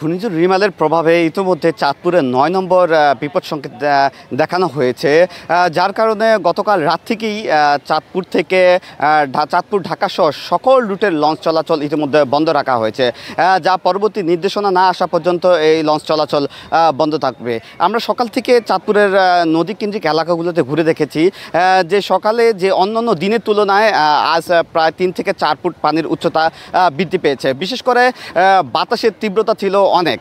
ঘূর্ণিঝড় রিমালের প্রভাবে ইতিমধ্যে চাঁদপুরের নয় নম্বর বিপদ সংকেত দেখানো হয়েছে যার কারণে গতকাল রাত থেকেই চাঁদপুর থেকে চাঁদপুর ঢাকা সহ সকল রুটের লঞ্চ চলাচল ইতিমধ্যে বন্ধ রাখা হয়েছে যা পরবর্তী নির্দেশনা না আসা পর্যন্ত এই লঞ্চ চলাচল বন্ধ থাকবে আমরা সকাল থেকে চাঁদপুরের নদী কেন্দ্রিক এলাকাগুলোতে ঘুরে দেখেছি যে সকালে যে অন্যান্য দিনের তুলনায় আজ প্রায় তিন থেকে চার ফুট পানির উচ্চতা বৃদ্ধি পেয়েছে বিশেষ করে বাতাসের তীব্রতা ছিল অনেক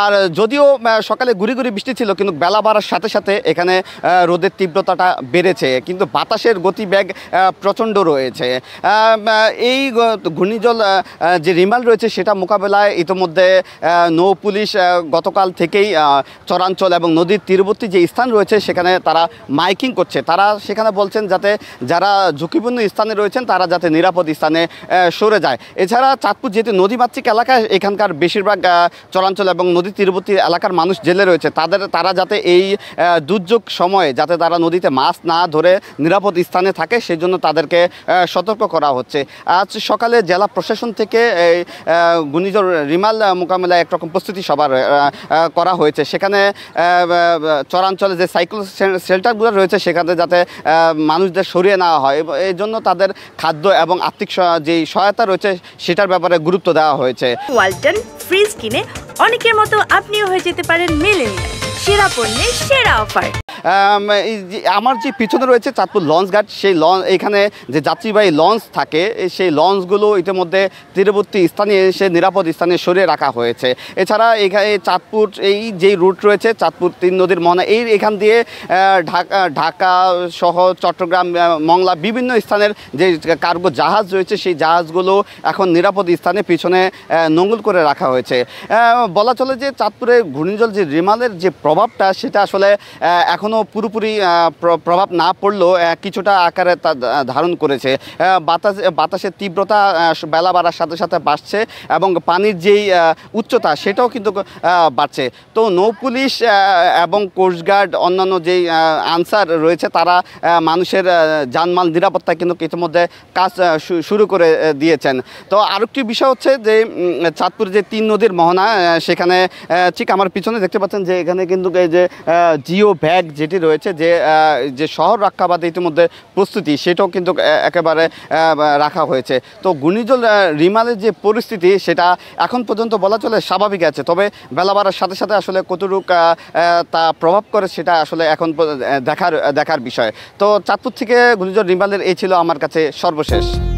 আর যদিও সকালে গুড়ি গুড়ি বৃষ্টি ছিল কিন্তু বেলা বাড়ার সাথে সাথে এখানে রোদের তীব্রতাটা বেড়েছে কিন্তু বাতাসের গতিবেগ প্রচণ্ড রয়েছে এই ঘূর্ণিজল যে রিমাল রয়েছে সেটা মোকাবেলায় ইতোমধ্যে নৌ পুলিশ গতকাল থেকেই চরাঞ্চল এবং নদীর তীরবর্তী যে স্থান রয়েছে সেখানে তারা মাইকিং করছে তারা সেখানে বলছেন যাতে যারা ঝুঁকিপূর্ণ স্থানে রয়েছেন তারা যাতে নিরাপদ স্থানে সরে যায় এছাড়া চাঁদপুর যেহেতু নদীমাতৃক এলাকায় এখানকার বেশিরভাগ চরাঞ্চল এবং নদী তীরবর্তী এলাকার মানুষ জেলে রয়েছে তাদের তারা যাতে এই দুর্যোগ সময়ে যাতে তারা নদীতে মাছ না ধরে নিরাপদ স্থানে থাকে সেই জন্য তাদেরকে সতর্ক করা হচ্ছে আজ সকালে জেলা প্রশাসন থেকে ঘূর্ণিঝড় রিমাল মোকাবেলায় একরকম প্রস্তুতি সবার করা হয়েছে সেখানে চরাঞ্চলে যে সাইক্লো শেল্টারগুলো রয়েছে সেখানে যাতে মানুষদের সরিয়ে নেওয়া হয় এই জন্য তাদের খাদ্য এবং আর্থিক যেই সহায়তা রয়েছে সেটার ব্যাপারে গুরুত্ব দেওয়া হয়েছে ওয়ালটন ফ্রিজ কিনে অনেকের মতো আপনিও হয়ে যেতে পারেন মিলেনিয়াল সেরা পণ্যের সেরা অফার আমার যে পিছনে রয়েছে চাঁদপুর লঞ্চ ঘাট সেই লঞ্চ এখানে যে যাত্রীবাহী লঞ্চ থাকে সেই লঞ্চগুলো ইতিমধ্যে তীরবর্তী স্থানে এসে নিরাপদ স্থানে সরিয়ে রাখা হয়েছে এছাড়া এখানে চাঁদপুর এই যেই রুট রয়েছে চাঁদপুর তিন নদীর মনে এই এখান দিয়ে ঢাকা ঢাকা সহ চট্টগ্রাম মংলা বিভিন্ন স্থানের যে কার্গো জাহাজ রয়েছে সেই জাহাজগুলো এখন নিরাপদ স্থানে পিছনে নোঙুল করে রাখা হয়েছে বলা চলে যে চাঁদপুরে ঘূর্ণিজল যে রিমালের যে প্রভাবটা সেটা আসলে এখনও পুরোপুরি প্রভাব না পড়লেও কিছুটা আকারে তা ধারণ করেছে বাতাস বাতাসের তীব্রতা বেলা বাড়ার সাথে সাথে বাড়ছে এবং পানির যেই উচ্চতা সেটাও কিন্তু বাড়ছে তো নৌ পুলিশ এবং কোস্টগার্ড অন্যান্য যেই আনসার রয়েছে তারা মানুষের যানমাল নিরাপত্তা কিন্তু ইতিমধ্যে কাজ শুরু করে দিয়েছেন তো আরেকটি বিষয় হচ্ছে যে চাঁদপুর যে তিন নদীর মোহনা সেখানে ঠিক আমার পিছনে দেখতে পাচ্ছেন যে এখানে কিন্তু এই যে জিও ব্যাগ যেটি রয়েছে যে যে শহর রক্ষাবাদে ইতিমধ্যে প্রস্তুতি সেটাও কিন্তু একেবারে রাখা হয়েছে তো গুণিজল রিমালের যে পরিস্থিতি সেটা এখন পর্যন্ত বলা চলে স্বাভাবিক আছে তবে বেলা বাড়ার সাথে সাথে আসলে কতটুক তা প্রভাব করে সেটা আসলে এখন দেখার দেখার বিষয় তো চাঁদপুর থেকে ঘূর্ণিঝড় রিমালের এই ছিল আমার কাছে সর্বশেষ